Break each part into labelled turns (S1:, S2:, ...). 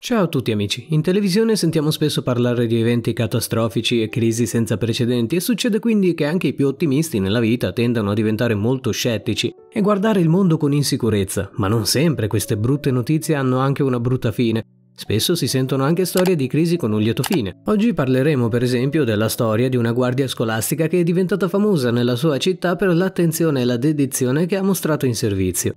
S1: Ciao a tutti amici, in televisione sentiamo spesso parlare di eventi catastrofici e crisi senza precedenti e succede quindi che anche i più ottimisti nella vita tendano a diventare molto scettici e guardare il mondo con insicurezza, ma non sempre queste brutte notizie hanno anche una brutta fine. Spesso si sentono anche storie di crisi con un lieto fine. Oggi parleremo per esempio della storia di una guardia scolastica che è diventata famosa nella sua città per l'attenzione e la dedizione che ha mostrato in servizio.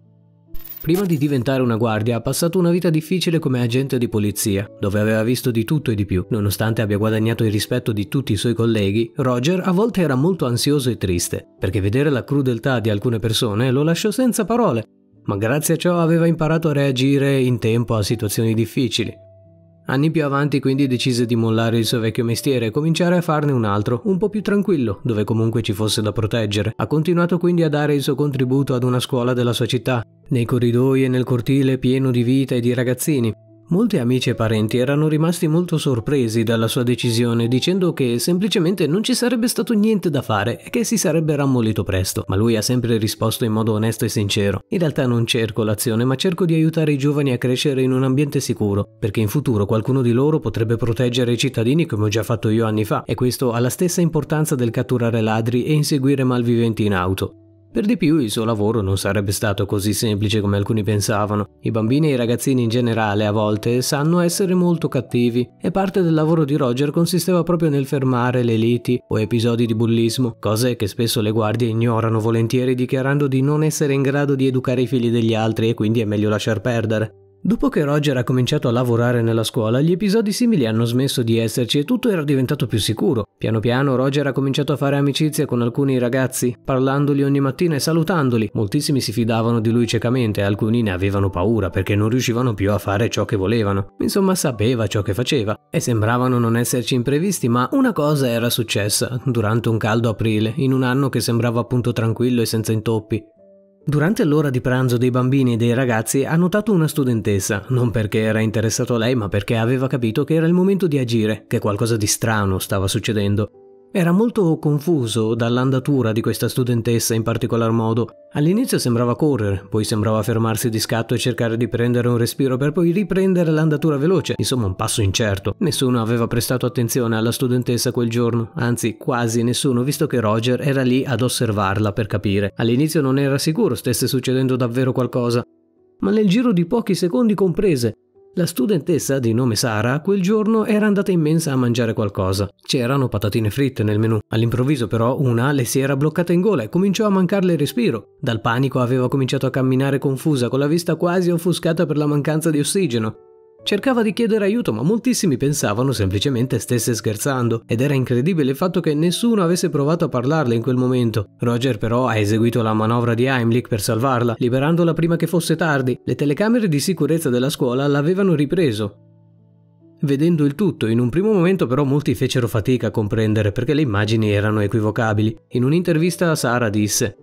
S1: Prima di diventare una guardia ha passato una vita difficile come agente di polizia, dove aveva visto di tutto e di più. Nonostante abbia guadagnato il rispetto di tutti i suoi colleghi, Roger a volte era molto ansioso e triste, perché vedere la crudeltà di alcune persone lo lasciò senza parole, ma grazie a ciò aveva imparato a reagire in tempo a situazioni difficili. Anni più avanti quindi decise di mollare il suo vecchio mestiere e cominciare a farne un altro, un po' più tranquillo, dove comunque ci fosse da proteggere. Ha continuato quindi a dare il suo contributo ad una scuola della sua città, nei corridoi e nel cortile pieno di vita e di ragazzini. Molti amici e parenti erano rimasti molto sorpresi dalla sua decisione, dicendo che semplicemente non ci sarebbe stato niente da fare e che si sarebbe rammolito presto, ma lui ha sempre risposto in modo onesto e sincero. In realtà non cerco l'azione, ma cerco di aiutare i giovani a crescere in un ambiente sicuro, perché in futuro qualcuno di loro potrebbe proteggere i cittadini come ho già fatto io anni fa, e questo ha la stessa importanza del catturare ladri e inseguire malviventi in auto. Per di più il suo lavoro non sarebbe stato così semplice come alcuni pensavano. I bambini e i ragazzini in generale a volte sanno essere molto cattivi e parte del lavoro di Roger consisteva proprio nel fermare le liti o episodi di bullismo, cose che spesso le guardie ignorano volentieri dichiarando di non essere in grado di educare i figli degli altri e quindi è meglio lasciar perdere. Dopo che Roger ha cominciato a lavorare nella scuola, gli episodi simili hanno smesso di esserci e tutto era diventato più sicuro. Piano piano Roger ha cominciato a fare amicizia con alcuni ragazzi, parlandoli ogni mattina e salutandoli. Moltissimi si fidavano di lui ciecamente, alcuni ne avevano paura perché non riuscivano più a fare ciò che volevano. Insomma, sapeva ciò che faceva e sembravano non esserci imprevisti, ma una cosa era successa durante un caldo aprile, in un anno che sembrava appunto tranquillo e senza intoppi. Durante l'ora di pranzo dei bambini e dei ragazzi ha notato una studentessa, non perché era interessato a lei, ma perché aveva capito che era il momento di agire, che qualcosa di strano stava succedendo. Era molto confuso dall'andatura di questa studentessa in particolar modo. All'inizio sembrava correre, poi sembrava fermarsi di scatto e cercare di prendere un respiro per poi riprendere l'andatura veloce, insomma un passo incerto. Nessuno aveva prestato attenzione alla studentessa quel giorno, anzi quasi nessuno visto che Roger era lì ad osservarla per capire. All'inizio non era sicuro stesse succedendo davvero qualcosa, ma nel giro di pochi secondi comprese la studentessa di nome Sara quel giorno era andata in mensa a mangiare qualcosa. C'erano patatine fritte nel menù. All'improvviso però una le si era bloccata in gola e cominciò a mancarle il respiro. Dal panico aveva cominciato a camminare confusa con la vista quasi offuscata per la mancanza di ossigeno. Cercava di chiedere aiuto, ma moltissimi pensavano semplicemente stesse scherzando, ed era incredibile il fatto che nessuno avesse provato a parlarle in quel momento. Roger però ha eseguito la manovra di Heimlich per salvarla, liberandola prima che fosse tardi. Le telecamere di sicurezza della scuola l'avevano ripreso, vedendo il tutto. In un primo momento però molti fecero fatica a comprendere perché le immagini erano equivocabili. In un'intervista Sara disse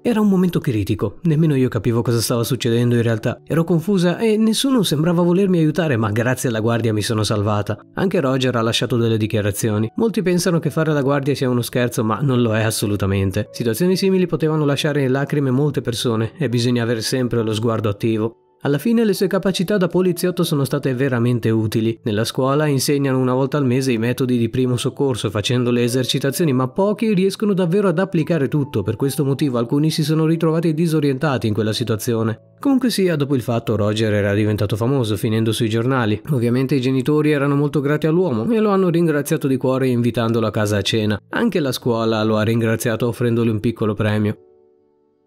S1: era un momento critico, nemmeno io capivo cosa stava succedendo in realtà. Ero confusa e nessuno sembrava volermi aiutare, ma grazie alla guardia mi sono salvata. Anche Roger ha lasciato delle dichiarazioni. Molti pensano che fare la guardia sia uno scherzo, ma non lo è assolutamente. Situazioni simili potevano lasciare in lacrime molte persone e bisogna avere sempre lo sguardo attivo. Alla fine le sue capacità da poliziotto sono state veramente utili. Nella scuola insegnano una volta al mese i metodi di primo soccorso facendo le esercitazioni, ma pochi riescono davvero ad applicare tutto, per questo motivo alcuni si sono ritrovati disorientati in quella situazione. Comunque sia, dopo il fatto Roger era diventato famoso finendo sui giornali. Ovviamente i genitori erano molto grati all'uomo e lo hanno ringraziato di cuore invitandolo a casa a cena. Anche la scuola lo ha ringraziato offrendogli un piccolo premio.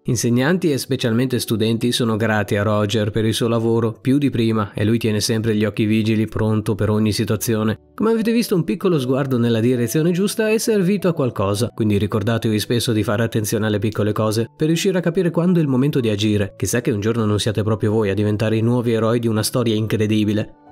S1: Insegnanti e specialmente studenti sono grati a Roger per il suo lavoro più di prima e lui tiene sempre gli occhi vigili pronto per ogni situazione. Come avete visto un piccolo sguardo nella direzione giusta è servito a qualcosa, quindi ricordatevi spesso di fare attenzione alle piccole cose per riuscire a capire quando è il momento di agire. Chissà che un giorno non siate proprio voi a diventare i nuovi eroi di una storia incredibile.